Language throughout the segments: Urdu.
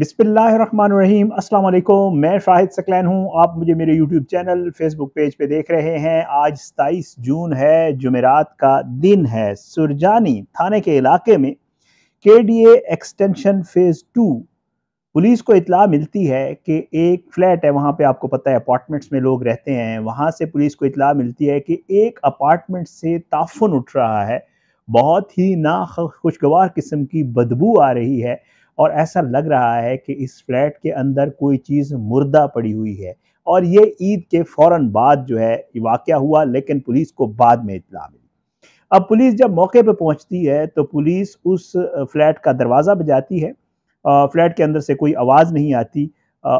بسم اللہ الرحمن الرحیم السلام علیکم میں شاہد سکلین ہوں آپ مجھے میرے YouTube channel Facebook page پہ دیکھ رہے ہیں آج ستائیس جون ہے جمعرات کا دن ہے سرجانی تھانے کے علاقے میں K D A extension phase two police کو اطلاع ملتی ہے کہ ایک فلیٹ ہے وہاں پہ آپ کو پتہ ہے اپارٹمنٹس میں لوگ رہتے ہیں وہاں سے پولیس کو اطلاع ملتی ہے کہ ایک اپارٹمنٹ سے تعفن اٹھ رہا ہے بہت ہی ناخوشگوار قسم کی بدبو آ رہی ہے اور ایسا لگ رہا ہے کہ اس فلیٹ کے اندر کوئی چیز مردہ پڑی ہوئی ہے اور یہ عید کے فوراً بعد جو ہے یہ واقعہ ہوا لیکن پولیس کو بعد میں اطلاع ملی اب پولیس جب موقع پہ پہنچتی ہے تو پولیس اس فلیٹ کا دروازہ بجاتی ہے فلیٹ کے اندر سے کوئی آواز نہیں آتی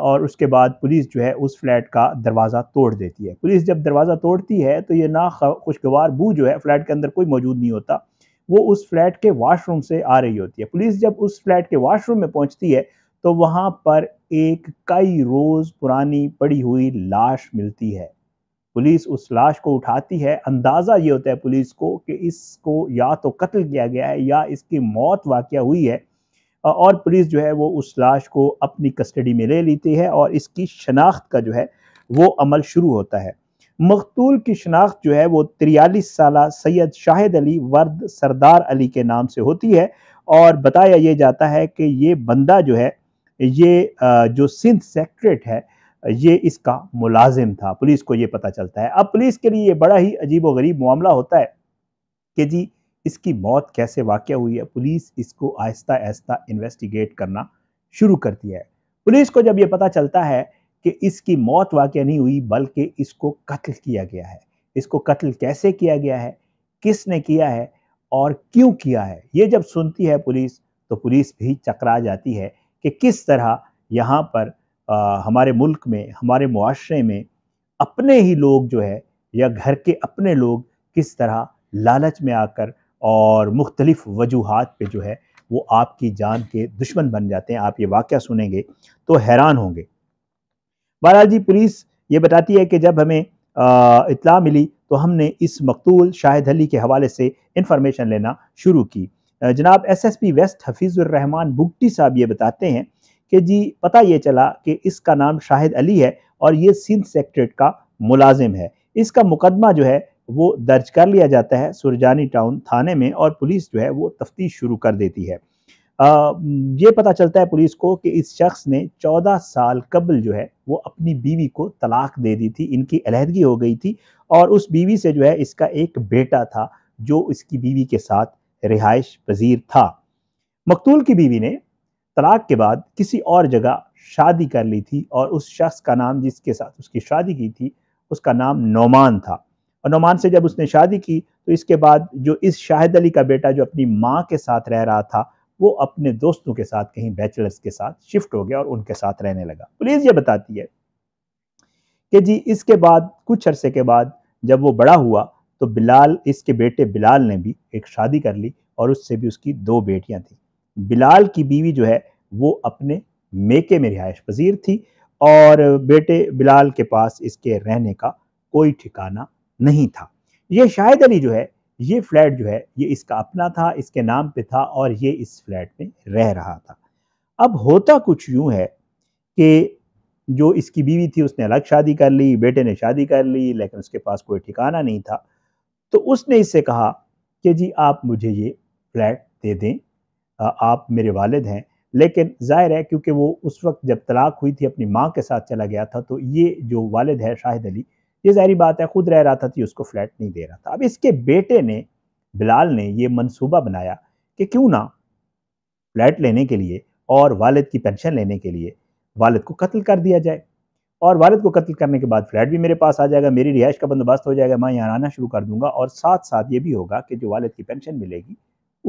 اور اس کے بعد پولیس جو ہے اس فلیٹ کا دروازہ توڑ دیتی ہے پولیس جب دروازہ توڑتی ہے تو یہ نا خوشگوار بو جو ہے فلیٹ کے اندر کوئی موجود نہیں ہوتا وہ اس فلیٹ کے واش روم سے آ رہی ہوتی ہے پولیس جب اس فلیٹ کے واش روم میں پہنچتی ہے تو وہاں پر ایک کئی روز پرانی پڑی ہوئی لاش ملتی ہے پولیس اس لاش کو اٹھاتی ہے اندازہ یہ ہوتا ہے پولیس کو کہ اس کو یا تو قتل کیا گیا ہے یا اس کی موت واقعہ ہوئی ہے اور پولیس جو ہے وہ اس لاش کو اپنی کسٹڈی میں لے لیتی ہے اور اس کی شناخت کا جو ہے وہ عمل شروع ہوتا ہے مقتول کی شناخت جو ہے وہ تریالیس سالہ سید شاہد علی ورد سردار علی کے نام سے ہوتی ہے اور بتایا یہ جاتا ہے کہ یہ بندہ جو ہے یہ جو سندھ سیکٹریٹ ہے یہ اس کا ملازم تھا پولیس کو یہ پتا چلتا ہے اب پولیس کے لیے یہ بڑا ہی عجیب و غریب معاملہ ہوتا ہے کہ جی اس کی موت کیسے واقع ہوئی ہے پولیس اس کو آہستہ آہستہ انویسٹیگیٹ کرنا شروع کرتی ہے پولیس کو جب یہ پتا چلتا ہے کہ اس کی موت واقعہ نہیں ہوئی بلکہ اس کو قتل کیا گیا ہے اس کو قتل کیسے کیا گیا ہے کس نے کیا ہے اور کیوں کیا ہے یہ جب سنتی ہے پولیس تو پولیس بھی چکرا جاتی ہے کہ کس طرح یہاں پر ہمارے ملک میں ہمارے معاشرے میں اپنے ہی لوگ جو ہے یا گھر کے اپنے لوگ کس طرح لالچ میں آ کر اور مختلف وجوہات پہ جو ہے وہ آپ کی جان کے دشمن بن جاتے ہیں آپ یہ واقعہ سنیں گے تو حیران ہوں گے بہرحال جی پولیس یہ بتاتی ہے کہ جب ہمیں اطلاع ملی تو ہم نے اس مقتول شاہد علی کے حوالے سے انفارمیشن لینا شروع کی جناب S S P west Hafeez ur-Rehman Bugti صاحب یہ بتاتے ہیں کہ جی پتہ یہ چلا کہ اس کا نام شاہد علی ہے اور یہ سندھ سیکٹریٹ کا ملازم ہے اس کا مقدمہ جو ہے وہ درج کر لیا جاتا ہے سرجانی ٹاؤن تھانے میں اور پولیس جو ہے وہ تفتیش شروع کر دیتی ہے یہ پتا چلتا ہے پولیس کو کہ اس شخص نے چودہ سال قبل جو ہے وہ اپنی بیوی کو طلاق دے دی تھی ان کی علیحدگی ہو گئی تھی اور اس بیوی سے جو ہے اس کا ایک بیٹا تھا جو اس کی بیوی کے ساتھ رہائش پذیر تھا مقتول کی بیوی نے طلاق کے بعد کسی اور جگہ شادی کر لی تھی اور اس شخص کا نام جس کے ساتھ اس کی شادی کی تھی اس کا نام نعمان تھا اور نعمان سے جب اس نے شادی کی تو اس کے بعد جو اس شاہد علی کا بیٹا جو اپنی ماں کے ساتھ رہ رہا تھا وہ اپنے دوستوں کے ساتھ کہیں بیچلرز کے ساتھ شفٹ ہو گیا اور ان کے ساتھ رہنے لگا پلیز یہ بتاتی ہے کہ جی اس کے بعد کچھ عرصے کے بعد جب وہ بڑا ہوا تو بلال اس کے بیٹے بلال نے بھی ایک شادی کر لی اور اس سے بھی اس کی دو بیٹیاں تھیں بلال کی بیوی جو ہے وہ اپنے میکے میں رہائش پذیر تھی اور بیٹے بلال کے پاس اس کے رہنے کا کوئی ٹھکانہ نہیں تھا یہ شاہد علی جو ہے یہ فلیٹ جو ہے یہ اس کا اپنا تھا اس کے نام پہ تھا اور یہ اس فلیٹ میں رہ رہا تھا اب ہوتا کچھ یوں ہے کہ جو اس کی بیوی تھی اس نے الگ شادی کر لی بیٹے نے شادی کر لی لیکن اس کے پاس کوئی ٹھکانہ نہیں تھا تو اس نے اس سے کہا کہ جی آپ مجھے یہ فلیٹ دے دیں آپ میرے والد ہیں لیکن ظاہر ہے کیونکہ وہ اس وقت جب طلاق ہوئی تھی اپنی ماں کے ساتھ چلا گیا تھا تو یہ جو والد ہے شاہد علی یہ ظاہری بات ہے خود رہ رہا تھا تھی اس کو فلیٹ نہیں دے رہا تھا اب اس کے بیٹے نے بلال نے یہ منصوبہ بنایا کہ کیوں نہ فلیٹ لینے کے لیے اور والد کی پینشن لینے کے لیے والد کو قتل کر دیا جائے اور والد کو قتل کرنے کے بعد فلیٹ بھی میرے پاس آ جائے گا میری رہائش کا بندوبست ہو جائے گا میں یہاں آنا شروع کر دوں گا اور ساتھ ساتھ یہ بھی ہوگا کہ جو والد کی پینشن ملے گی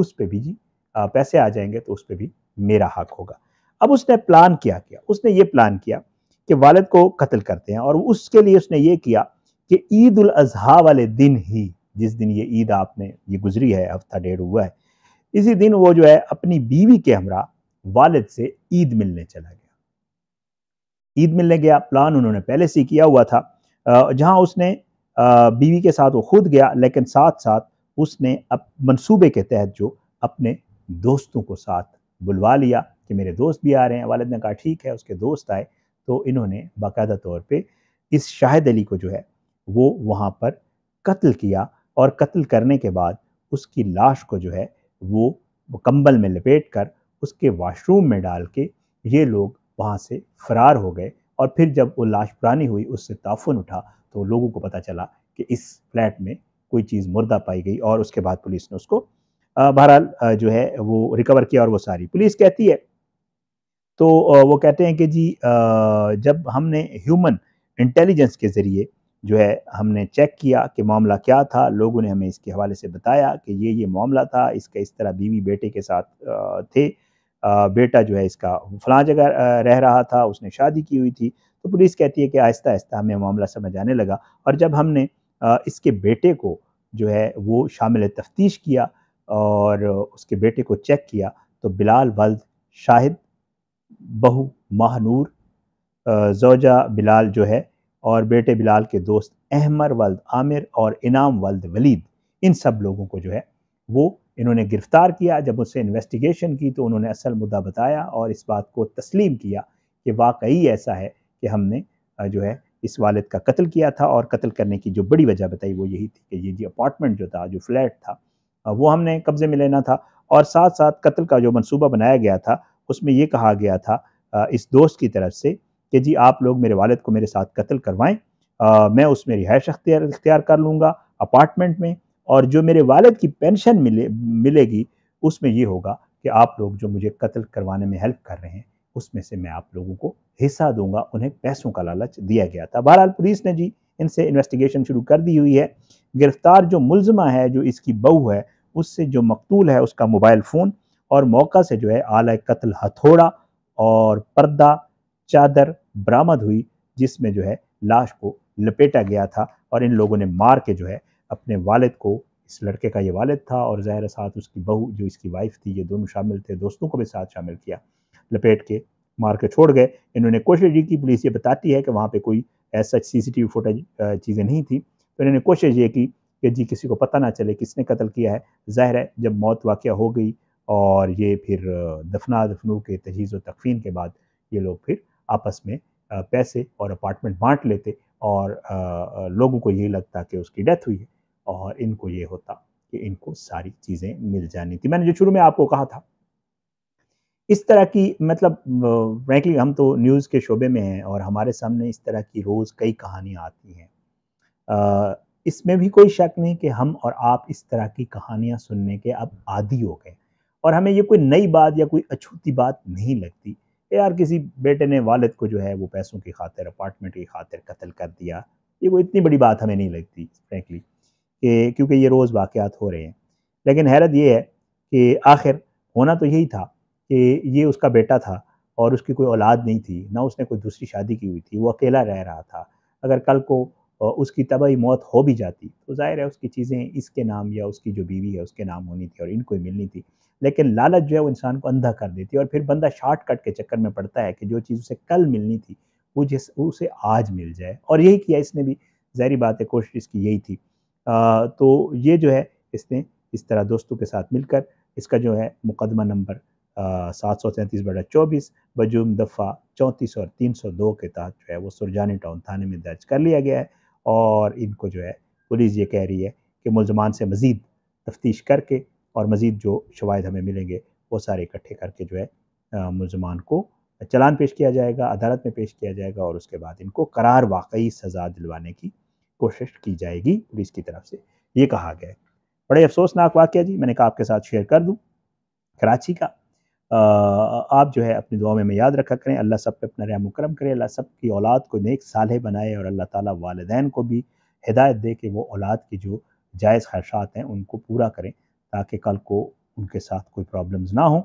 اس پہ بھی جی پیسے آ جائیں گے تو اس پہ بھی میرا حق ہوگا اب اس نے پلان کیا کیا اس نے یہ پلان کیا کہ والد کو قتل کرتے ہیں اور اس کے لیے اس نے یہ کیا کہ عید الاضحیٰ والے دن ہی جس دن یہ عید آپ نے یہ گزری ہے ہفتہ ڈیڑھ ہوا ہے اسی دن وہ جو ہے اپنی بیوی کے ہمراہ والد سے عید ملنے چلا گیا عید ملنے گیا پلان انہوں نے پہلے سے کیا ہوا تھا جہاں اس نے بیوی کے ساتھ وہ خود گیا لیکن ساتھ ساتھ اس نے منصوبے کے تحت جو اپنے دوستوں کو ساتھ بلوا لیا کہ میرے دوست بھی آ رہے ہیں والد نے کہا ٹھیک ہے اس کے دوست آئے تو انہوں نے باقاعدہ طور پہ اس شاہد علی کو جو ہے وہ وہاں پر قتل کیا اور قتل کرنے کے بعد اس کی لاش کو جو ہے وہ کمبل میں لپیٹ کر اس کے واش روم میں ڈال کے یہ لوگ وہاں سے فرار ہو گئے اور پھر جب وہ لاش پرانی ہوئی اس سے تعفن اٹھا تو لوگوں کو پتہ چلا کہ اس فلیٹ میں کوئی چیز مردہ پائی گئی اور اس کے بعد پولیس نے اس کو بہرحال جو ہے وہ ریکور کیا اور وہ ساری پولیس کہتی ہے تو وہ کہتے ہیں کہ جی جب ہم نے ہیومن انٹیلیجنس کے ذریعے جو ہے ہم نے چیک کیا کہ معاملہ کیا تھا لوگوں نے ہمیں اس کے حوالے سے بتایا کہ یہ یہ معاملہ تھا اس کا اس طرح بیوی بیٹے کے ساتھ تھے بیٹا جو ہے اس کا فلاں جگہ رہ رہا تھا اس نے شادی کی ہوئی تھی تو پولیس کہتی ہے کہ آہستہ آہستہ ہمیں معاملہ سمجھ آنے لگا اور جب ہم نے اس کے بیٹے کو جو ہے وہ شامل تفتیش کیا اور اس کے بیٹے کو چیک کیا تو بلال ولد شاہد بہو ماہ نور زوجہ بلال جو ہے اور بیٹے بلال کے دوست احمر ولد عامر اور انعام ولد ولید ان سب لوگوں کو جو ہے وہ انہوں نے گرفتار کیا جب اس سے انویسٹیگیشن کی تو انہوں نے اصل مدعا بتایا اور اس بات کو تسلیم کیا کہ واقعی ایسا ہے کہ ہم نے جو ہے اس والد کا قتل کیا تھا اور قتل کرنے کی جو بڑی وجہ بتائی وہ یہی تھی کہ یہ جی اپارٹمنٹ جو تھا جو فلیٹ تھا وہ ہم نے قبضے میں لینا تھا اور ساتھ ساتھ قتل کا جو منصوبہ بنایا گیا تھا اس میں یہ کہا گیا تھا اس دوست کی طرف سے کہ جی آپ لوگ میرے والد کو میرے ساتھ قتل کروائیں میں اس میں رہائش اختیار اختیار کر لوں گا اپارٹمنٹ میں اور جو میرے والد کی پینشن ملے ملے گی اس میں یہ ہوگا کہ آپ لوگ جو مجھے قتل کروانے میں ہیلپ کر رہے ہیں اس میں سے میں آپ لوگوں کو حصہ دوں گا انہیں پیسوں کا لالچ دیا گیا تھا بہرحال پولیس نے جی ان سے انویسٹیگیشن شروع کر دی ہوئی ہے گرفتار جو ملزمہ ہے جو اس کی بہو ہے اس سے جو مقتول ہے اس کا موبائل فون اور موقع سے جو ہے آلہ قتل ہتھوڑا اور پردہ چادر برآمد ہوئی جس میں جو ہے لاش کو لپیٹا گیا تھا اور ان لوگوں نے مار کے جو ہے اپنے والد کو اس لڑکے کا یہ والد تھا اور ظاہر ساتھ اس کی بہو جو اس کی وائف تھی یہ دونوں شامل تھے دوستوں کو بھی ساتھ شامل کیا لپیٹ کے مار کے چھوڑ گئے انہوں نے کوشش جی کی پولیس یہ بتاتی ہے کہ وہاں پہ کوئی ایسا سی سی ٹی وی فوٹیج چیزیں نہیں تھیں تو انہوں نے کوشش یہ کی کہ جی کسی کو پتہ نہ چلے کس نے قتل کیا ہے ظاہر ہے جب موت واقعہ ہو گئی اور یہ پھر دفنا دفنو کے تجہیز و تقفین کے بعد یہ لوگ پھر آپس میں پیسے اور اپارٹمنٹ بانٹ لیتے اور لوگوں کو یہ لگتا کہ اس کی ڈیتھ ہوئی ہے اور ان کو یہ ہوتا کہ ان کو ساری چیزیں مل جانی تھی میں نے جو شروع میں آپ کو کہا تھا اس طرح کی مطلب فرینکلی ہم تو نیوز کے شعبے میں ہیں اور ہمارے سامنے اس طرح کی روز کئی کہانیاں آتی ہیں اس میں بھی کوئی شک نہیں کہ ہم اور آپ اس طرح کی کہانیاں سننے کے اب عادی ہو گئے اور ہمیں یہ کوئی نئی بات یا کوئی اچھوتی بات نہیں لگتی کہ یار کسی بیٹے نے والد کو جو ہے وہ پیسوں کی خاطر اپارٹمنٹ کی خاطر قتل کر دیا یہ کوئی اتنی بڑی بات ہمیں نہیں لگتی فرینکلی کہ کیونکہ یہ روز واقعات ہو رہے ہیں لیکن حیرت یہ ہے کہ آخر ہونا تو یہی تھا کہ یہ اس کا بیٹا تھا اور اس کی کوئی اولاد نہیں تھی نہ اس نے کوئی دوسری شادی کی ہوئی تھی وہ اکیلا رہ رہا تھا اگر کل کو اس کی طبعی موت ہو بھی جاتی تو ظاہر ہے اس کی چیزیں اس کے نام یا اس کی جو بیوی ہے اس کے نام ہونی تھی اور ان کو ملنی تھی لیکن لالچ جو ہے وہ انسان کو اندھا کر دیتی ہے اور پھر بندہ شارٹ کٹ کے چکر میں پڑتا ہے کہ جو چیز اسے کل ملنی تھی وہ جس اسے آج مل جائے اور یہی کیا اس نے بھی ظاہری بات ہے کوشش اس کی یہی تھی تو یہ جو ہے اس نے اس طرح دوستوں کے ساتھ مل کر اس کا جو ہے مقدمہ نمبر سات سو تینتیس بڑا چوبیس بجوم دفعہ چونتیس اور تین سو دو کے تحت جو ہے وہ سرجانی ٹاؤن تھانے میں درج کر لیا گیا ہے اور ان کو جو ہے پولیس یہ کہہ رہی ہے کہ ملزمان سے مزید تفتیش کر کے اور مزید جو شواہد ہمیں ملیں گے وہ سارے اکٹھے کر کے جو ہے ملزمان کو چلان پیش کیا جائے گا عدالت میں پیش کیا جائے گا اور اس کے بعد ان کو قرار واقعی سزا دلوانے کی کوشش کی جائے گی پولیس کی طرف سے یہ کہا گیا ہے بڑے افسوسناک واقعہ جی میں نے کہا آپ کے ساتھ شیئر کر دوں کراچی کا آپ جو ہے اپنی دعا میں میں یاد رکھا کریں اللہ سب پہ اپنا و مکرم کرے اللہ سب کی اولاد کو نیک سالح بنائے اور اللہ تعالیٰ والدین کو بھی ہدایت دے کہ وہ اولاد کی جو جائز خواہشات ہیں ان کو پورا کریں تاکہ کل کو ان کے ساتھ کوئی پرابلمز نہ ہوں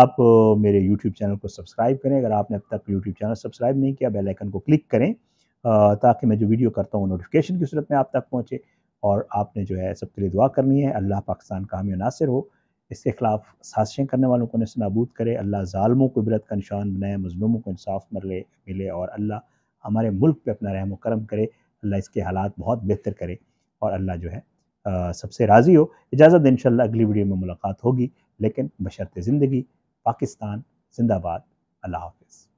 آپ میرے یوٹیوب چینل کو سبسکرائب کریں اگر آپ نے اب تک یوٹیوب چینل سبسکرائب نہیں کیا بیل بلیکن کو کلک کریں تاکہ میں جو ویڈیو کرتا ہوں وہ نوٹیفیکیشن کی صورت میں آپ تک پہنچے اور آپ نے جو ہے سب کے لیے دعا کرنی ہے اللہ پاکستان کا ہمیں ناصر ہو اس کے خلاف سازشیں کرنے والوں کو نابود کرے اللہ ظالموں کو عبرت کا نشان بنائے مظلوموں کو انصاف مرلے ملے اور اللہ ہمارے ملک پہ اپنا رحم و کرم کرے اللہ اس کے حالات بہت بہتر کرے اور اللہ جو ہے سب سے راضی ہو اجازت انشاءاللہ اگلی ویڈیو میں ملاقات ہوگی لیکن بشرط زندگی پاکستان زندہ باد اللہ حافظ